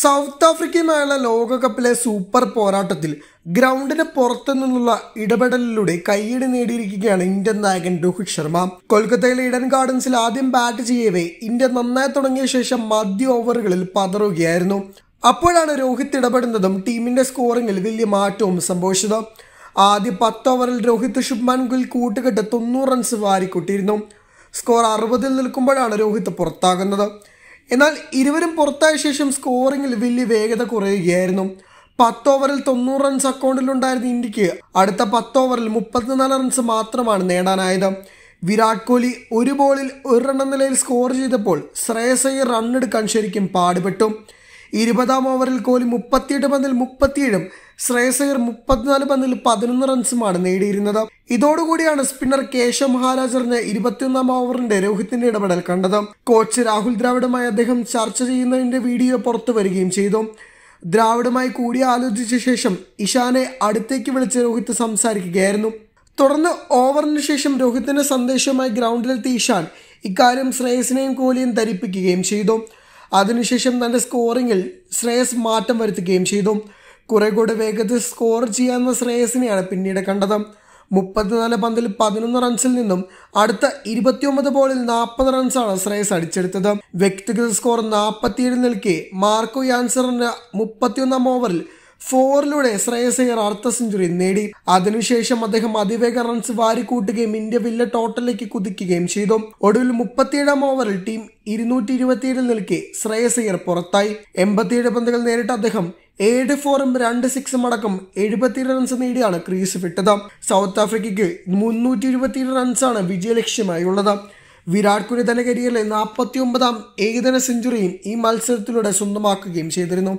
south ആഫ്രിക്കയുമായുള്ള ലോകകപ്പിലെ super പോരാട്ടത്തിൽ ഗ്രൗണ്ടിന് പുറത്തു നിന്നുള്ള ഇടപെടലിലൂടെ കൈയ്യടി നേടിയിരിക്കുകയാണ് ഇന്ത്യൻ നായകൻ രോഹിത് ശർമ്മ കൊൽക്കത്തയിലെ ഇഡൻ ഗാർഡൻസിൽ ആദ്യം ബാറ്റ് ചെയ്യവേ ഇന്ത്യ നന്നായി തുടങ്ങിയ ശേഷം മധ്യ ഓവറുകളിൽ പതറുകയായിരുന്നു അപ്പോഴാണ് രോഹിത് ഇടപെടുന്നതും ടീമിന്റെ സ്കോറിംഗിൽ വലിയ മാറ്റവും സംഭവിച്ചത് ആദ്യ പത്ത് ഓവറിൽ രോഹിത് ശുഭ്മാൻ ഗുൽ കൂട്ടുകെട്ട് തൊണ്ണൂറ് റൺസ് വാരിക്കൂട്ടിയിരുന്നു സ്കോർ അറുപതിൽ നിൽക്കുമ്പോഴാണ് രോഹിത് പുറത്താകുന്നത് എന്നാൽ ഇരുവരും പുറത്തായ ശേഷം സ്കോറിംഗിൽ വലിയ വേഗത കുറയുകയായിരുന്നു പത്ത് ഓവറിൽ തൊണ്ണൂറ് റൺസ് അക്കൗണ്ടിലുണ്ടായിരുന്ന ഇന്ത്യക്ക് അടുത്ത പത്ത് ഓവറിൽ മുപ്പത്തിനാല് റൺസ് മാത്രമാണ് നേടാനായത് വിരാട് കോഹ്ലി ഒരു ബോളിൽ ഒരു റൺ എന്ന നിലയിൽ സ്കോർ ചെയ്തപ്പോൾ ശ്രേയസ് അയ്യർ റണ്ണെടുക്കാൻ ശരിക്കും പാടുപെട്ടു ഇരുപതാം ഓവറിൽ കോഹ്ലി മുപ്പത്തിയെട്ട് പന്തിൽ മുപ്പത്തിയേഴും ശ്രേയസയർ മുപ്പത്തിനാല് പന്തിൽ പതിനൊന്ന് റൺസുമാണ് നേടിയിരുന്നത് ഇതോടുകൂടിയാണ് സ്പിന്നർ കേശവ് മഹാരാജറിന് ഇരുപത്തിയൊന്നാം ഓവറിന്റെ രോഹിത്തിന്റെ ഇടപെടൽ കണ്ടത് കോച്ച് രാഹുൽ ദ്രാവിഡുമായി അദ്ദേഹം ചർച്ച ചെയ്യുന്നതിന്റെ വീഡിയോ പുറത്തു വരികയും ചെയ്തു ദ്രാവിഡുമായി കൂടി ആലോചിച്ച ശേഷം ഇഷാനെ അടുത്തേക്ക് വിളിച്ച് രോഹിത്ത് സംസാരിക്കുകയായിരുന്നു തുടർന്ന് ഓവറിന് ശേഷം രോഹിത്തിന്റെ സന്ദേശവുമായി ഗ്രൗണ്ടിലെത്തിയ ഇഷാൻ ഇക്കാര്യം ശ്രേയസിനെയും കോഹ്ലിയും ധരിപ്പിക്കുകയും ചെയ്തു അതിനുശേഷം തൻ്റെ സ്കോറിങ്ങിൽ ശ്രേയസ് മാറ്റം വരുത്തുകയും ചെയ്തു കുറെ കൂടെ വേഗത്തിൽ സ്കോർ ചെയ്യാവുന്ന ശ്രേയസിനെയാണ് പിന്നീട് കണ്ടത് മുപ്പത്തിനാല് പന്തിൽ പതിനൊന്ന് റൺസിൽ നിന്നും അടുത്ത ഇരുപത്തിയൊമ്പത് ബോളിൽ നാൽപ്പത് റൺസാണ് ശ്രേയസ് അടിച്ചെടുത്തത് വ്യക്തിഗത സ്കോർ നാൽപ്പത്തിയേഴ് നിൽക്കെ മാർക്കോ യാൻസറിന്റെ മുപ്പത്തിയൊന്നാം ഓവറിൽ ഫോറിലൂടെ ശ്രേയസ് അയ്യർ അർദ്ധ സെഞ്ചുറി നേടി അതിനുശേഷം അദ്ദേഹം അതിവേഗ റൺസ് വാരിക്കൂട്ടുകയും ഇന്ത്യ വില്ല ടോട്ടലിലേക്ക് കുതിക്കുകയും ചെയ്തു ഒടുവിൽ മുപ്പത്തിയേഴാം ഓവറിൽ ടീം ഇരുന്നൂറ്റി ഇരുപത്തിയേഴിൽ നിൽക്കെ ശ്രേയസയർ പുറത്തായി എൺപത്തിയേഴ് പന്തുകൾ നേരിട്ട അദ്ദേഹം ഏഴ് ഫോറും രണ്ട് സിക്സും അടക്കം എഴുപത്തിയേഴ് റൺസ് നേടിയാണ് ക്രീസ് വിട്ടത് സൗത്ത് ആഫ്രിക്കയ്ക്ക് മുന്നൂറ്റി ഇരുപത്തിയേഴ് റൺസാണ് വിജയലക്ഷ്യമായുള്ളത് വിരാട് കോഹ്ലി തന്റെ കരിയറിലെ നാൽപ്പത്തി ഒമ്പതാം ഏകദിന സെഞ്ചുറിയും ഈ മത്സരത്തിലൂടെ സ്വന്തമാക്കുകയും ചെയ്തിരുന്നു